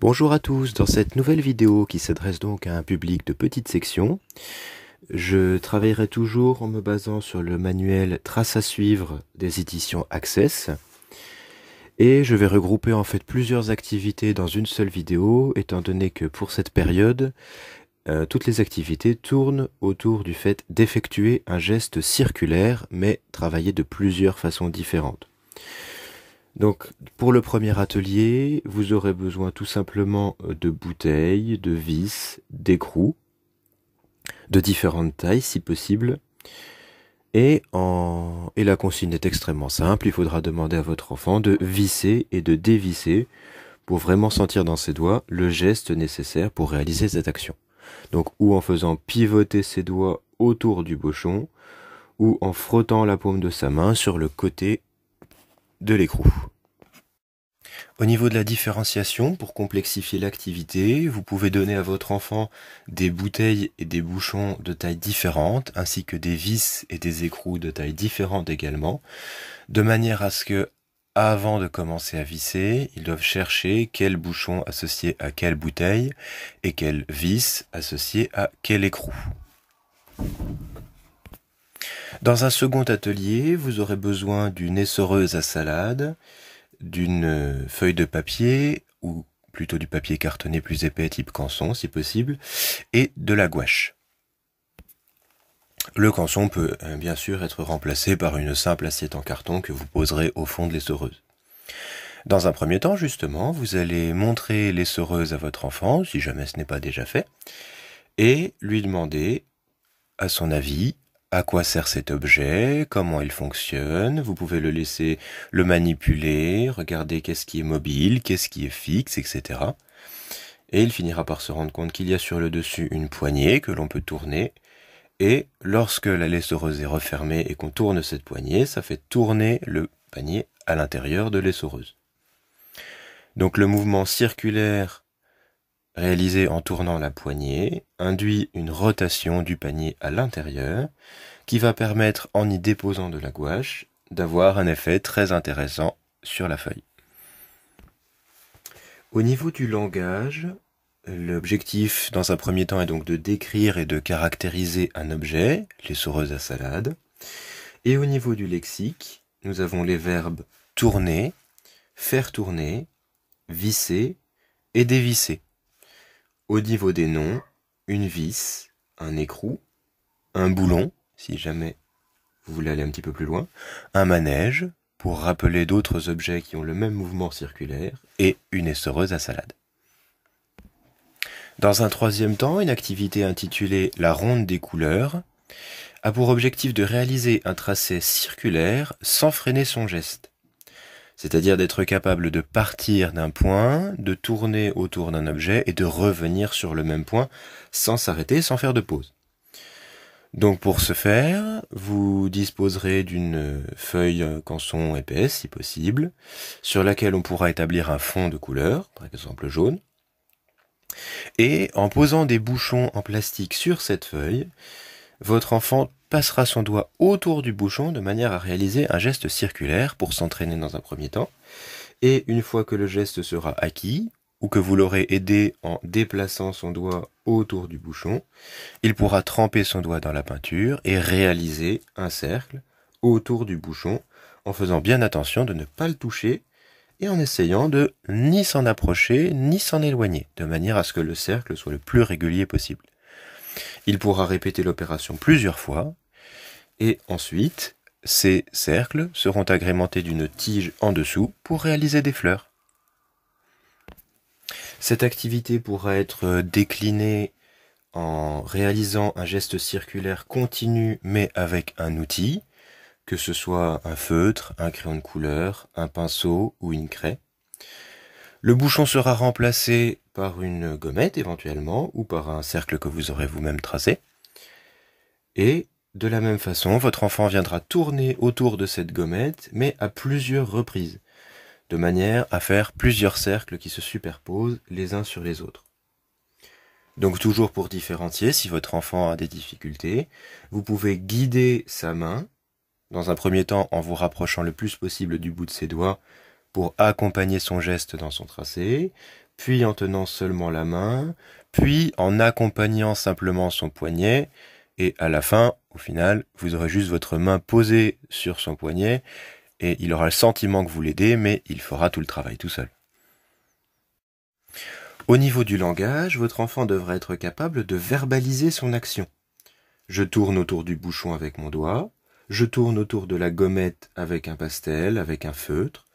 Bonjour à tous, dans cette nouvelle vidéo qui s'adresse donc à un public de petite section, je travaillerai toujours en me basant sur le manuel Trace à suivre des éditions Access, et je vais regrouper en fait plusieurs activités dans une seule vidéo, étant donné que pour cette période, euh, toutes les activités tournent autour du fait d'effectuer un geste circulaire, mais travaillé de plusieurs façons différentes. Donc pour le premier atelier, vous aurez besoin tout simplement euh, de bouteilles, de vis, d'écrous, de différentes tailles si possible. Et, et la consigne est extrêmement simple, il faudra demander à votre enfant de visser et de dévisser pour vraiment sentir dans ses doigts le geste nécessaire pour réaliser cette action. Donc ou en faisant pivoter ses doigts autour du bouchon, ou en frottant la paume de sa main sur le côté de l'écrou. Au niveau de la différenciation, pour complexifier l'activité, vous pouvez donner à votre enfant des bouteilles et des bouchons de taille différentes, ainsi que des vis et des écrous de taille différentes également, de manière à ce que, avant de commencer à visser, ils doivent chercher quel bouchon associé à quelle bouteille et quel vis associé à quel écrou. Dans un second atelier, vous aurez besoin d'une essoreuse à salade, d'une euh, feuille de papier, ou plutôt du papier cartonné plus épais type canson si possible, et de la gouache. Le canson peut euh, bien sûr être remplacé par une simple assiette en carton que vous poserez au fond de l'essoreuse. Dans un premier temps, justement, vous allez montrer l'essoreuse à votre enfant, si jamais ce n'est pas déjà fait, et lui demander, à son avis, à quoi sert cet objet, comment il fonctionne, vous pouvez le laisser le manipuler, regarder qu'est-ce qui est mobile, qu'est-ce qui est fixe, etc. Et il finira par se rendre compte qu'il y a sur le dessus une poignée que l'on peut tourner. Et lorsque la l'essoreuse est refermée et qu'on tourne cette poignée, ça fait tourner le panier à l'intérieur de l'essoreuse. Donc le mouvement circulaire réalisé en tournant la poignée, induit une rotation du panier à l'intérieur qui va permettre, en y déposant de la gouache, d'avoir un effet très intéressant sur la feuille. Au niveau du langage, l'objectif dans un premier temps est donc de décrire et de caractériser un objet, les soreuses à salade. Et au niveau du lexique, nous avons les verbes tourner, faire tourner, visser et dévisser au niveau des noms, une vis, un écrou, un boulon, si jamais vous voulez aller un petit peu plus loin, un manège, pour rappeler d'autres objets qui ont le même mouvement circulaire, et une essoreuse à salade. Dans un troisième temps, une activité intitulée La ronde des couleurs a pour objectif de réaliser un tracé circulaire sans freiner son geste c'est-à-dire d'être capable de partir d'un point, de tourner autour d'un objet et de revenir sur le même point sans s'arrêter, sans faire de pause. Donc pour ce faire, vous disposerez d'une feuille canson épaisse si possible, sur laquelle on pourra établir un fond de couleur, par exemple jaune. Et en posant des bouchons en plastique sur cette feuille, votre enfant passera son doigt autour du bouchon de manière à réaliser un geste circulaire pour s'entraîner dans un premier temps. Et une fois que le geste sera acquis, ou que vous l'aurez aidé en déplaçant son doigt autour du bouchon, il pourra tremper son doigt dans la peinture et réaliser un cercle autour du bouchon en faisant bien attention de ne pas le toucher et en essayant de ni s'en approcher ni s'en éloigner, de manière à ce que le cercle soit le plus régulier possible. Il pourra répéter l'opération plusieurs fois, et ensuite, ces cercles seront agrémentés d'une tige en dessous pour réaliser des fleurs. Cette activité pourra être déclinée en réalisant un geste circulaire continu mais avec un outil, que ce soit un feutre, un crayon de couleur, un pinceau ou une craie. Le bouchon sera remplacé par une gommette éventuellement, ou par un cercle que vous aurez vous-même tracé. Et de la même façon, votre enfant viendra tourner autour de cette gommette, mais à plusieurs reprises, de manière à faire plusieurs cercles qui se superposent les uns sur les autres. Donc toujours pour différencier, si votre enfant a des difficultés, vous pouvez guider sa main, dans un premier temps en vous rapprochant le plus possible du bout de ses doigts, pour accompagner son geste dans son tracé puis en tenant seulement la main, puis en accompagnant simplement son poignet, et à la fin, au final, vous aurez juste votre main posée sur son poignet, et il aura le sentiment que vous l'aidez, mais il fera tout le travail tout seul. Au niveau du langage, votre enfant devrait être capable de verbaliser son action. Je tourne autour du bouchon avec mon doigt, je tourne autour de la gommette avec un pastel, avec un feutre,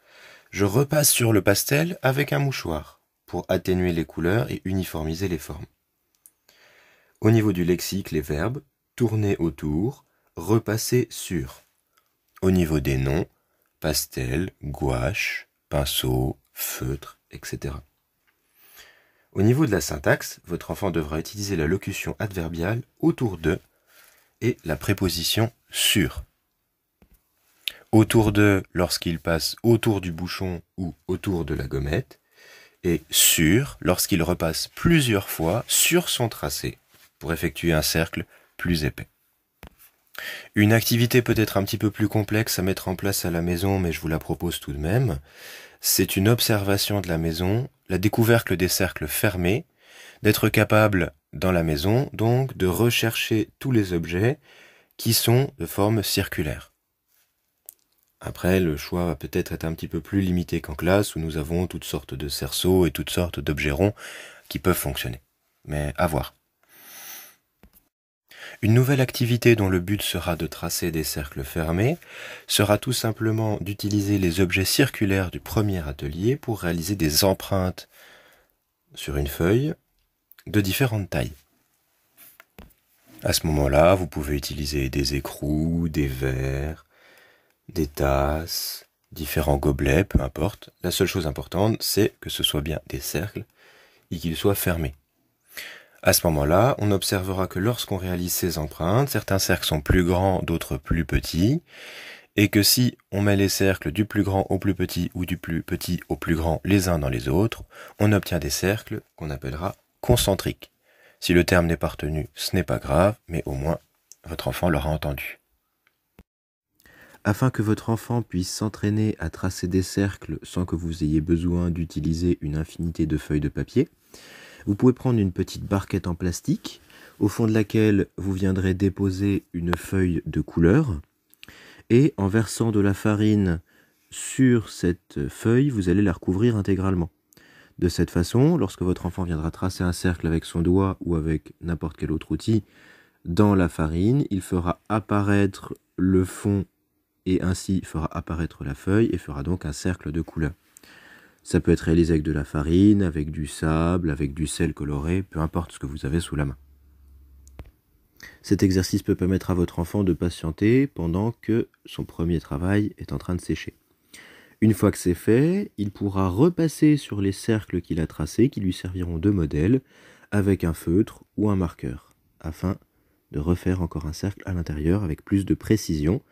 je repasse sur le pastel avec un mouchoir pour atténuer les couleurs et uniformiser les formes. Au niveau du lexique, les verbes tourner autour, repasser sur. Au niveau des noms, pastel, gouache, pinceau, feutre, etc. Au niveau de la syntaxe, votre enfant devra utiliser la locution adverbiale autour de et la préposition sur. Autour de lorsqu'il passe autour du bouchon ou autour de la gommette et sûr lorsqu'il repasse plusieurs fois sur son tracé pour effectuer un cercle plus épais. Une activité peut-être un petit peu plus complexe à mettre en place à la maison, mais je vous la propose tout de même. C'est une observation de la maison, la découverte des cercles fermés, d'être capable dans la maison donc de rechercher tous les objets qui sont de forme circulaire. Après, le choix va peut-être être un petit peu plus limité qu'en classe, où nous avons toutes sortes de cerceaux et toutes sortes d'objets ronds qui peuvent fonctionner. Mais à voir. Une nouvelle activité dont le but sera de tracer des cercles fermés sera tout simplement d'utiliser les objets circulaires du premier atelier pour réaliser des empreintes sur une feuille de différentes tailles. À ce moment-là, vous pouvez utiliser des écrous, des verres, des tasses, différents gobelets, peu importe. La seule chose importante, c'est que ce soit bien des cercles et qu'ils soient fermés. À ce moment-là, on observera que lorsqu'on réalise ces empreintes, certains cercles sont plus grands, d'autres plus petits, et que si on met les cercles du plus grand au plus petit ou du plus petit au plus grand les uns dans les autres, on obtient des cercles qu'on appellera concentriques. Si le terme n'est pas retenu, ce n'est pas grave, mais au moins votre enfant l'aura entendu. Afin que votre enfant puisse s'entraîner à tracer des cercles sans que vous ayez besoin d'utiliser une infinité de feuilles de papier, vous pouvez prendre une petite barquette en plastique, au fond de laquelle vous viendrez déposer une feuille de couleur, et en versant de la farine sur cette feuille, vous allez la recouvrir intégralement. De cette façon, lorsque votre enfant viendra tracer un cercle avec son doigt ou avec n'importe quel autre outil dans la farine, il fera apparaître le fond et ainsi fera apparaître la feuille et fera donc un cercle de couleurs. Ça peut être réalisé avec de la farine, avec du sable, avec du sel coloré, peu importe ce que vous avez sous la main. Cet exercice peut permettre à votre enfant de patienter pendant que son premier travail est en train de sécher. Une fois que c'est fait, il pourra repasser sur les cercles qu'il a tracés qui lui serviront de modèle avec un feutre ou un marqueur afin de refaire encore un cercle à l'intérieur avec plus de précision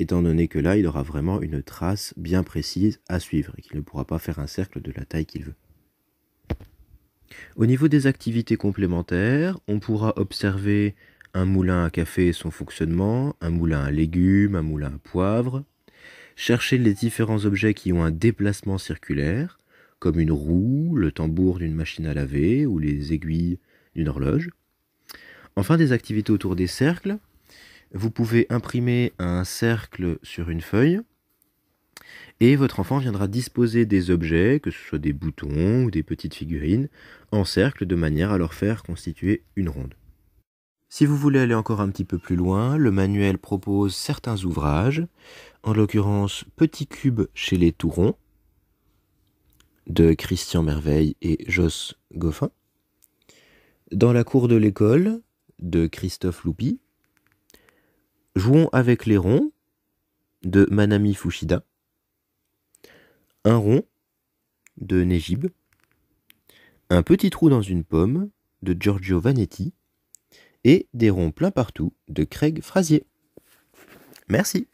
étant donné que là, il aura vraiment une trace bien précise à suivre et qu'il ne pourra pas faire un cercle de la taille qu'il veut. Au niveau des activités complémentaires, on pourra observer un moulin à café et son fonctionnement, un moulin à légumes, un moulin à poivre, chercher les différents objets qui ont un déplacement circulaire, comme une roue, le tambour d'une machine à laver ou les aiguilles d'une horloge. Enfin, des activités autour des cercles, vous pouvez imprimer un cercle sur une feuille et votre enfant viendra disposer des objets, que ce soit des boutons ou des petites figurines, en cercle de manière à leur faire constituer une ronde. Si vous voulez aller encore un petit peu plus loin, le manuel propose certains ouvrages, en l'occurrence Petit cube chez les Tourons de Christian Merveille et Joss Goffin, Dans la cour de l'école de Christophe Loupy, Jouons avec les ronds de Manami Fushida, un rond de Nejib, un petit trou dans une pomme de Giorgio Vanetti et des ronds plein partout de Craig Frazier. Merci.